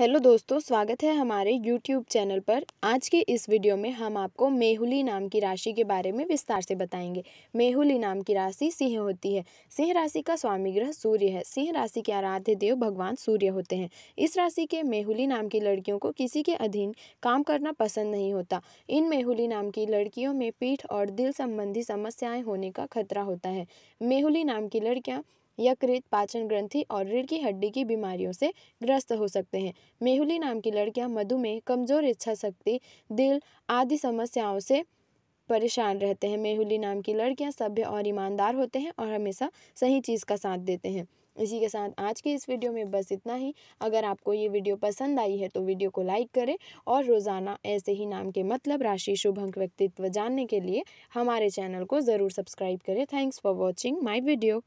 hello दोस्तों स्वागत है हमारे यूट्यूब चैनल पर आज के इस वीडियो में हम आपको मेहुली नाम की राशि के बारे में विस्तार से बताएंगे मेहुली नाम की राशि सिंह होती है सिंह राशि का स्वामी ग्रह सूर्य है सिंह राशि के आराध्य देव भगवान सूर्य होते हैं इस राशि के मेहुली नाम की लड़कियों को किसी के अधीन काम करना पसंद नहीं होता इन मेहुली नाम की लड़कियों में पीठ और दिल संबंधी समस्याएँ होने का खतरा होता है मेहुली नाम की लड़कियाँ यकृत पाचन ग्रंथि और रीढ़ की हड्डी की बीमारियों से ग्रस्त हो सकते हैं मेहुली नाम की लड़कियां मधुमेह कमजोर इच्छा शक्ति दिल आदि समस्याओं से परेशान रहते हैं मेहुली नाम की लड़कियां सभ्य और ईमानदार होते हैं और हमेशा सही चीज़ का साथ देते हैं इसी के साथ आज की इस वीडियो में बस इतना ही अगर आपको ये वीडियो पसंद आई है तो वीडियो को लाइक करें और रोज़ाना ऐसे ही नाम के मतलब राशि शुभ अंक व्यक्तित्व जानने के लिए हमारे चैनल को ज़रूर सब्सक्राइब करें thanks for watching my video